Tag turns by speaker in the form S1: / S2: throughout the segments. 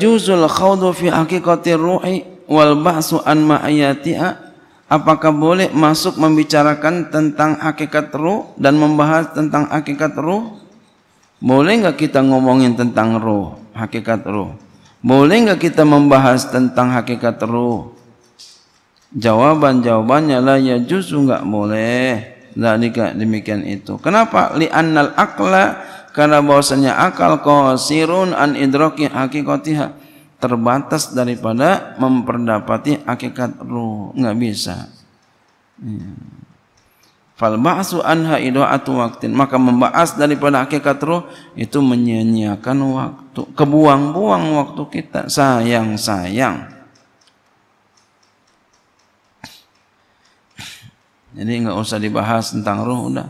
S1: Juzul khawdu fi hakikatir ruhi wal ba'su an ma'ayatiha Apakah boleh masuk membicarakan tentang hakikat ruh dan membahas tentang hakikat ruh? Boleh nggak kita ngomongin tentang ruh, hakikat ruh? Boleh nggak kita membahas tentang hakikat ruh? Jawaban-jawabannya la ya juzu nggak boleh. Zalika demikian itu. Kenapa? Li'annal akla karena bahwasanya akal qasirun an idraki hakikatiha terbatas daripada memperdapati hakikat ruh nggak bisa hmm. fal ba'su anha idaatu waktin maka membahas daripada hakikat ruh itu menyia-nyiakan waktu kebuang-buang waktu kita sayang-sayang jadi nggak usah dibahas tentang ruh udah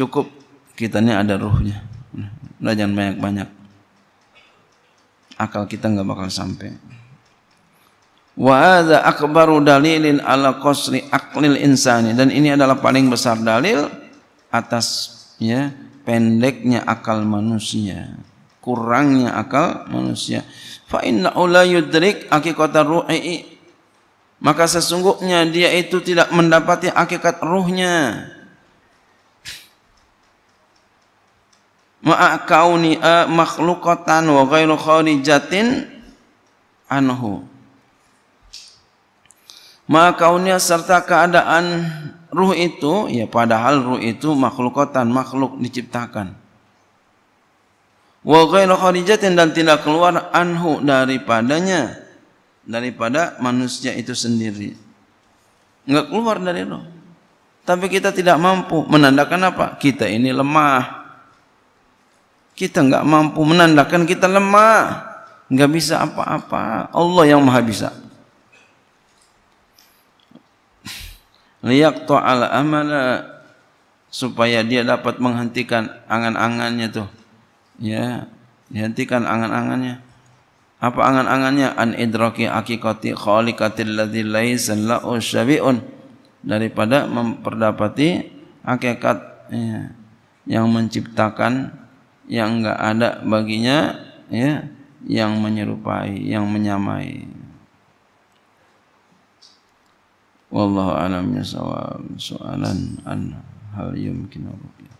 S1: cukup kita ini ada ruhnya udah jangan banyak-banyak akal kita nggak bakal sampai wa hadza akbaru dalilin ala qasri aqlil insani dan ini adalah paling besar dalil atas ya pendeknya akal manusia kurangnya akal manusia fa inna ula yudrik hakikatan maka sesungguhnya dia itu tidak mendapati hakikat ruhnya ma'a kauni makhluqatan wa ghairu kharijatin anhu ma'a serta keadaan ruh itu ya padahal ruh itu makhluqatan makhluk diciptakan wa ghairu kharijatin dan tidak keluar anhu daripadanya daripada manusia itu sendiri enggak keluar dari roh tapi kita tidak mampu menandakan apa kita ini lemah kita nggak mampu menandakan kita lemah, nggak bisa apa-apa. Allah yang maha bisa. Liyak ala amala supaya dia dapat menghentikan angan-angannya tuh. Ya, dihentikan angan-angannya. Apa angan-angannya? An idraki akikati khaliqatil ladzi laisa lahu syabi'un daripada memperdapati akikat ya, yang menciptakan yang enggak ada baginya ya yang menyerupai, yang menyamai. Wallahu alam yasawab soalan an hal yumkinu ruqyah.